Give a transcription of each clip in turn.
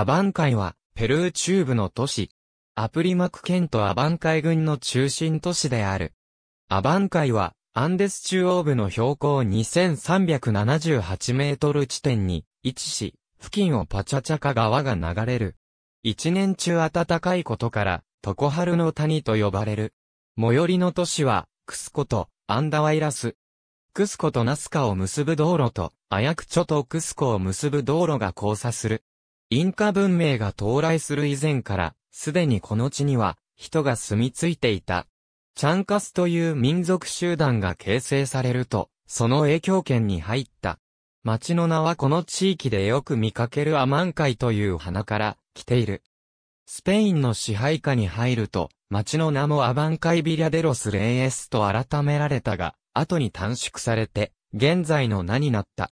アバン海は、ペルー中部の都市。アプリマク県とアバン海軍の中心都市である。アバン海は、アンデス中央部の標高2378メートル地点に位置し、付近をパチャチャカ川が流れる。一年中暖かいことから、トコハルの谷と呼ばれる。最寄りの都市は、クスコとアンダワイラス。クスコとナスカを結ぶ道路と、アヤクチョとクスコを結ぶ道路が交差する。インカ文明が到来する以前から、すでにこの地には、人が住み着いていた。チャンカスという民族集団が形成されると、その影響圏に入った。町の名はこの地域でよく見かけるアマンカイという花から来ている。スペインの支配下に入ると、町の名もアバンカイビリャデロス・レイエスと改められたが、後に短縮されて、現在の名になった。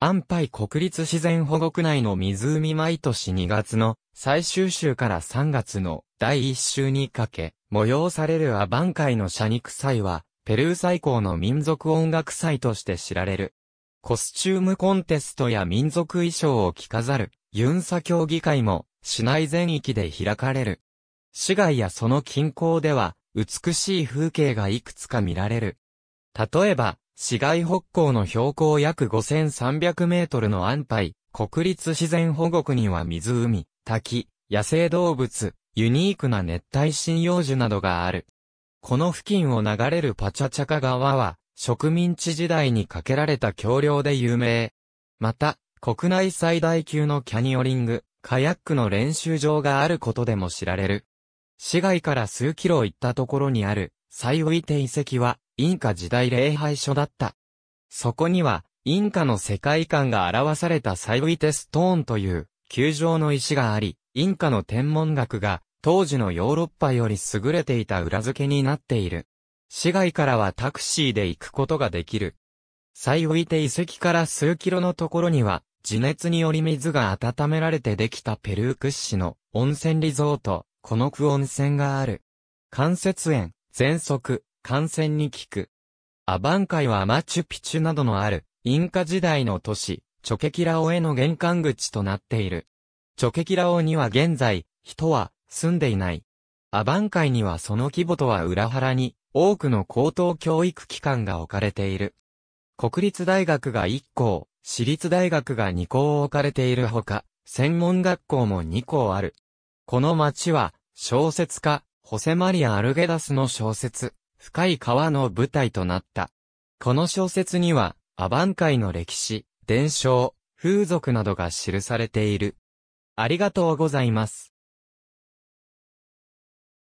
安牌国立自然保護区内の湖毎年2月の最終週から3月の第1週にかけ、催されるアバン会の社肉祭は、ペルー最高の民族音楽祭として知られる。コスチュームコンテストや民族衣装を着飾る、ユンサ協議会も、市内全域で開かれる。市街やその近郊では、美しい風景がいくつか見られる。例えば、市街北港の標高約5300メートルの安牌、国立自然保護区には湖、滝、野生動物、ユニークな熱帯針葉樹などがある。この付近を流れるパチャチャカ川は、植民地時代に架けられた橋梁で有名。また、国内最大級のキャニオリング、カヤックの練習場があることでも知られる。市街から数キロ行ったところにある、サイウイテ遺跡は、インカ時代礼拝所だった。そこには、インカの世界観が表されたサイウィテストーンという球状の石があり、インカの天文学が当時のヨーロッパより優れていた裏付けになっている。市外からはタクシーで行くことができる。サイウィテ遺跡から数キロのところには、地熱により水が温められてできたペルー屈指の温泉リゾート、この区温泉がある。関節園、全速、感染に効く。アバン海はマチュピチュなどのある、インカ時代の都市、チョケキラオへの玄関口となっている。チョケキラオには現在、人は住んでいない。アバン海にはその規模とは裏腹に、多くの高等教育機関が置かれている。国立大学が1校、私立大学が2校置かれているほか、専門学校も2校ある。この町は、小説家、ホセマリア・アルゲダスの小説、深い川の舞台となった。この小説には、アバン海の歴史、伝承、風俗などが記されている。ありがとうございます。